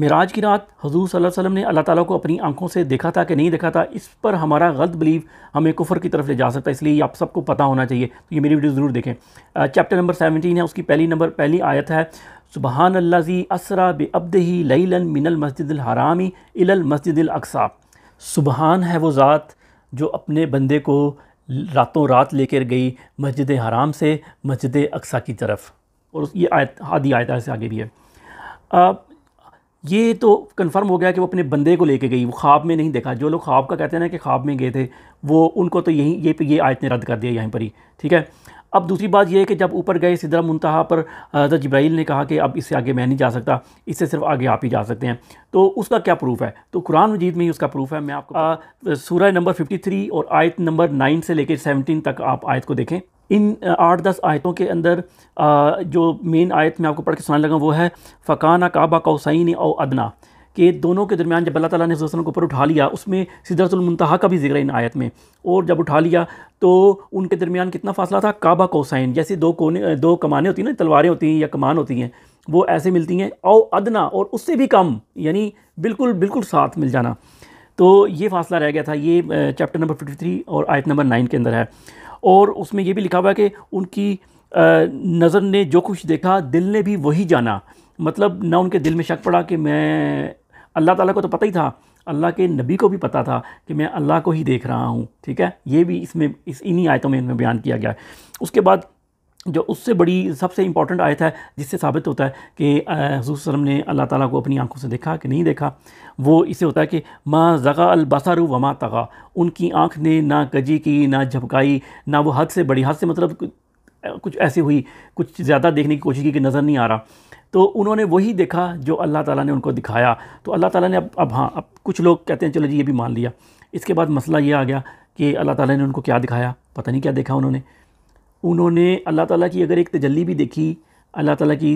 मराज की रात हजूर सल्लल्लाहु अलैहि वसल्लम ने अल्लाह ताला को अपनी आंखों से देखा था कि नहीं देखा था इस पर हमारा गलत बिलीव हमें कुफर की तरफ ले जा सकता है इसलिए आप सबको पता होना चाहिए तो ये मेरी वीडियो ज़रूर देखें चैप्टर नंबर सेवनटीन है उसकी पहली नंबर पहली आयत है सुबहान जी असरा बब्द ही लन मिनल मस्जिद हरामी इलल मस्जिद अक्सा सुबहान है वो ज़ात जो अपने बंदे को रातों रात लेकर गई मस्जिद हराम से मस्जिद अकसा की तरफ और ये आयत आदि आयत से आगे भी है ये तो कंफर्म हो गया कि वो अपने बंदे को लेके गई वो ख्वाब में नहीं देखा जो लोग ख्वाब का कहते हैं ना कि ख्वाब में गए थे वो उनको तो यही ये ये आयत ने रद्द कर दिया यहाँ पर ही ठीक है अब दूसरी बात यह है कि जब ऊपर गए सिदरा मुंतहा पर हजरत जब्राइल ने कहा कि अब इससे आगे मैं नहीं जा सकता इससे सिर्फ आगे आप ही जा सकते हैं तो उसका क्या प्रूफ है तो कुरान मजीद में ही उसका प्रूफ है मैं आपको सूर्य नंबर 53 और आयत नंबर 9 से लेकर 17 तक आप आयत को देखें इन आठ दस आयतों के अंदर जो मेन आयत मैं आपको पढ़ के सुनाने लगा वो है फ़काना काबा कौसैन और अदना के दोनों के दरमियान जब अल्लाह ताला ने वसलम को ऊपर उठा लिया उसमें सिदरतुलमतहा का भी जिक्र इन आयत में और जब उठा लिया तो उनके दरमियान कितना फासला था काबा कौसैन जैसे दो कोने दो कमाने होती हैं ना तलवारें होती हैं या कमान होती हैं वो ऐसे मिलती हैं और अदना और उससे भी कम यानी बिल्कुल बिल्कुल साथ मिल जाना तो ये फासला रह गया था ये चैप्टर नंबर फिफ्टी थ्री और आयत नंबर नाइन के अंदर है और उसमें यह भी लिखा हुआ है कि उनकी नज़र ने जो कुछ देखा दिल ने भी वही जाना मतलब ना उनके दिल में शक पड़ा कि मैं अल्लाह ताला को तो पता ही था अल्लाह के नबी को भी पता था कि मैं अल्लाह को ही देख रहा हूँ ठीक है ये भी इसमें इस इन्हीं आयतों में इनमें बयान किया गया है उसके बाद जो उससे बड़ी सबसे इंपॉर्टेंट आयत है जिससे साबित होता है कि हजूर वसलम ने अल्लाह ताला को अपनी आंखों से देखा कि नहीं देखा वो इससे होता है कि माँ ज़गा अलबसर व माँ तगा उनकी आंख ने ना कजी की ना झपकाई ना वो हद से बड़ी हद से मतलब कुछ ऐसी हुई कुछ ज़्यादा देखने की कोशिश की कि नज़र नहीं आ रहा तो उन्होंने वही देखा जो अल्लाह ताली ने उनको दिखाया तो अल्लाह ताली ने अब अब हाँ अब कुछ लोग कहते हैं चलो जी ये भी मान लिया इसके बाद मसला ये आ गया कि अल्लाह ताली ने उनको क्या दिखाया पता नहीं क्या देखा उन्होंने उन्होंने अल्लाह ताला की अगर एक तजल्ली भी देखी अल्लाह ताला की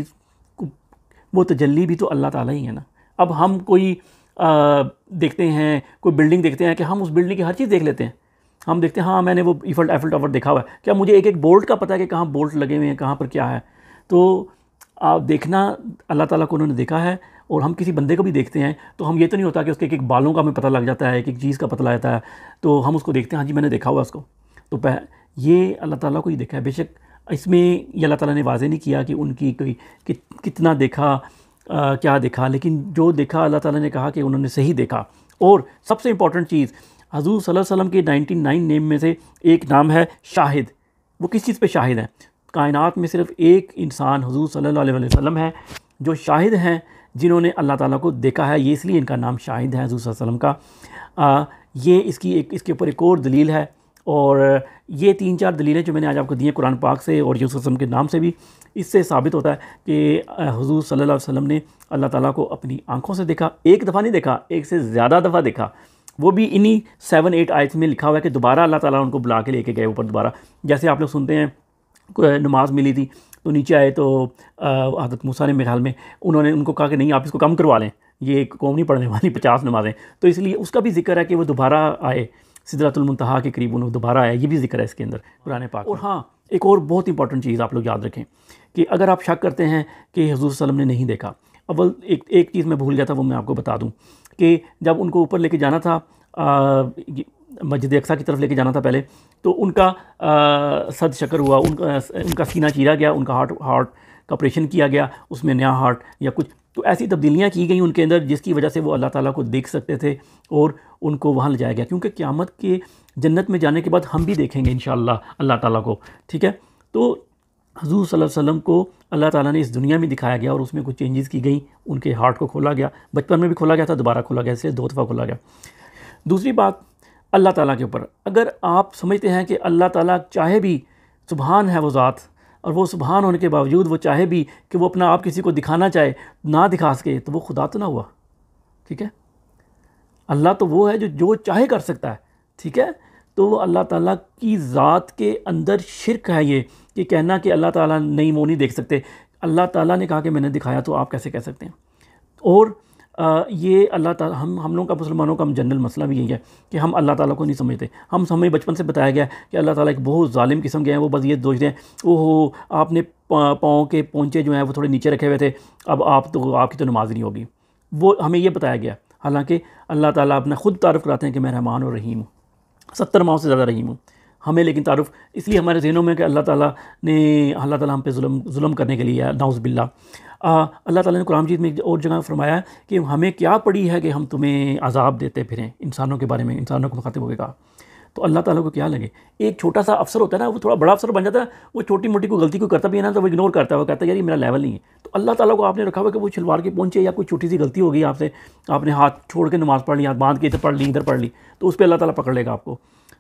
वो तजल्ली भी तो अल्लाह ताला ही है ना अब हम कोई आ, देखते हैं कोई बिल्डिंग देखते हैं कि हम उस बिल्डिंग की हर चीज़ देख लेते हैं हम देखते हैं हाँ मैंने वो ईफल एफल टावर देखा हुआ है क्या मुझे एक एक बोल्ट का पता है कि कहाँ बोल्ट लगे हुए हैं कहाँ पर क्या है तो आप देखना अल्लाह ताला को उन्होंने देखा है और हम किसी बंदे को भी देखते हैं तो हम ये तो नहीं होता कि उसके एक एक बालों का हमें पता लग जाता है एक एक चीज़ का पता लग जाता है तो हम उसको देखते हैं हाँ जी मैंने देखा हुआ उसको तो ये अल्लाह ताला को ही देखा है बेशक इसमें ये अल्लाह ताला ने वाजे नहीं किया कि उनकी कोई कि, कितना देखा आ, क्या देखा लेकिन जो देखा अल्लाह ताला ने कहा कि उन्होंने सही देखा और सबसे इम्पॉर्टेंट चीज़ हजूर वसल्लम के 99 नेम में से एक नाम है शाहिद वो किस चीज़ पर शाहिद हैं कायन में सिर्फ एक इंसान हजूर सल्ला वसम है जो शाहिद हैं जिन्होंने अल्लाह ताली को देखा है ये इसलिए इनका नाम शाहिद है हजूर वसम का आ, ये इसकी एक इसके ऊपर एक और दलील है और ये तीन चार दलीलें जो मैंने आज आपको दी हैं कुरान पाक से और वसम के नाम से भी इससे साबित होता है कि हजूर सल्ला वसम ने अल्लाह ताला को अपनी आंखों से देखा एक दफ़ा नहीं देखा एक से ज़्यादा दफ़ा देखा वो भी इन्हीं सेवन एट आयत में लिखा हुआ है कि दोबारा अल्लाह ताला उनको बुला के लेके गए ऊपर दोबारा जैसे आप लोग सुनते हैं नमाज मिली थी तो नीचे आए तो आदत मूसा ने मेरे हाल में उन्होंने उनको कहा कि नहीं आप इसको कम करवा लें ये कौम नहीं पढ़ने वाली पचास नमाज़ें तो इसलिए उसका भी जिक्र है कि वो दोबारा आए सिदरतुलमतहा के करीब उन्होंने दोबारा आया ये भी जिक्र है इसके अंदर पुराने पाक और हाँ एक और बहुत इंपॉर्टेंट चीज़ आप लोग याद रखें कि अगर आप शक करते हैं कि हजूर वसलम ने नहीं देखा अव्वल एक एक चीज़ मैं भूल गया था वो मैं आपको बता दूँ कि जब उनको ऊपर लेके जाना था मस्जिद अक्सा की तरफ लेके जाना था पहले तो उनका सद शकर हुआ उनका उनका सीना चीरा गया उनका हार्ट हार्ट का ऑपरेशन किया गया उसमें नया हार्ट या कुछ तो ऐसी तब्दीलियाँ की गई उनके अंदर जिसकी वजह से वो अल्लाह ताला को देख सकते थे और उनको वहाँ ले जाया गया क्योंकि क़्यामत के जन्नत में जाने के बाद हम भी देखेंगे इन अल्लाह ताला को ठीक है तो हजूर सल अलैहि वसल्लम को अल्लाह ताला ने इस दुनिया में दिखाया गया और उसमें कुछ चेंजेस की गई उनके हार्ट को खोला गया बचपन में भी खोला गया था दोबारा खोला गया इसलिए दो दफ़ा खोला गया दूसरी बात अल्लाह ताली के ऊपर अगर आप समझते हैं कि अल्लाह ताली चाहे भी सुबहान है वो ज़ात और वो सुबहान होने के बावजूद वो चाहे भी कि वो अपना आप किसी को दिखाना चाहे ना दिखा सके तो वो खुदा तो ना हुआ ठीक है अल्लाह तो वो है जो जो चाहे कर सकता है ठीक है तो अल्लाह ताला की ज़ात के अंदर शिरक है ये कि कहना कि अल्लाह ताला नहीं वो नहीं देख सकते अल्लाह ताला ने कहा कि मैंने दिखाया तो आप कैसे कह सकते हैं और ये अल्लाह ताला हम हम लोगों का मुसलमानों का जनरल मसला भी यही है कि हम अल्लाह ताला को नहीं समझते हम हमें बचपन से बताया गया कि अल्लाह ताला एक बहुत ालिम किस्म के हैं वो बस ये दोष दें ओहो आपने पाँव के पोंचे जो हैं वो थोड़े नीचे रखे हुए थे अब आप तो आपकी तो नमाज नहीं होगी वो हमें ये बताया गया हालांकि अल्लाह ताला अपना ख़ुद तारफ़ कराते हैं कि मैं रहमान और रहीम हूँ सत्तर माओ से ज़्यादा रहीम हूँ हमें लेकिन तारुफ़ इसलिए हमारे जहनों में कि अल्लाह ताला ने अल्लाह ताला हम पे जुल्म जुल्म करने के लिए नाउज़ बिल्ला अल्लाह ताला ने कुरान जीत में एक और जगह फरमाया कि हमें क्या पड़ी है कि हम तुम्हें अजाब देते फिरें इंसानों के बारे में इंसानों को मुखातिब होकर कहा तो अल्लाह ताला को क्या लगे एक छोटा सा अफसर होता है ना वो थोड़ा बड़ा अफसर बन जाता है वो छोटी मोटी कोई गलती को करता भी है ना तो वो इग्नोर करता है वो कहता है यार मेरा लेवल नहीं है तो अल्लाह ताला को आपने रखा हुआ कि वो छिलवार के पहुंचे या कोई छोटी सी गलती हो गई आपसे आपने हाथ छोड़ के नमाज़ पढ़ ली हाथ बांध के इधर पढ़ ली इधर पढ़ ली तो उस पर अल्लाह ताला पकड़ लेगा आपको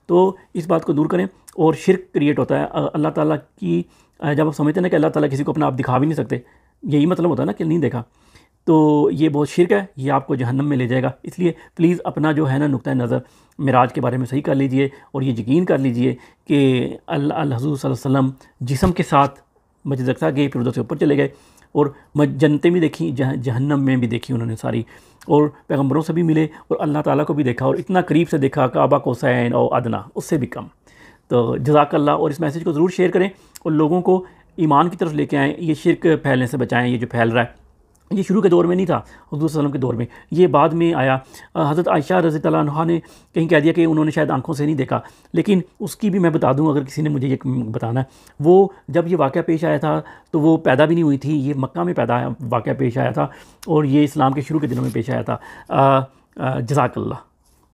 तो इस बात को दूर करें और शिरक क्रिएट होता है अल्लाह ताला की जब आप समझते हैं ना कि अल्लाह ताला किसी को अपना आप दिखा भी नहीं सकते यही मतलब होता है ना कि नहीं देखा तो ये बहुत शिरक है ये आपको जहन्नम में ले जाएगा इसलिए प्लीज़ अपना जो है ना नुक़ नज़र मराज के बारे में सही कर लीजिए और ये यकीन कर लीजिए कि अल्लाह हजूर वसम जिसम के साथ मजदा गए फिर उधर से ऊपर चले गए और जन्नतें भी देखी जह, जहन्नम में भी देखी उन्होंने सारी और पैगम्बरों से भी मिले और अल्लाह ताला को भी देखा और इतना करीब से देखा काबा सैन और अदना उससे भी कम तो जजाकल्ला और इस मैसेज को ज़रूर शेयर करें और लोगों को ईमान की तरफ लेके आएँ ये शिरक फैलने से बचाएँ ये जो फैल रहा है ये शुरू के दौर में नहीं था हजूर वसलम के दौर में ये बाद में आया हज़रत आयशा रज़ी तला ने कहीं कह दिया कि उन्होंने शायद आंखों से नहीं देखा लेकिन उसकी भी मैं बता दूं अगर किसी ने मुझे ये बताना है वो जब ये वाक़ पेश आया था तो वो पैदा भी नहीं हुई थी ये मक्का में पैदा वाक़ पेश आया था और ये इस्लाम के शुरू के दिनों में पेश आया था जजाकल्ला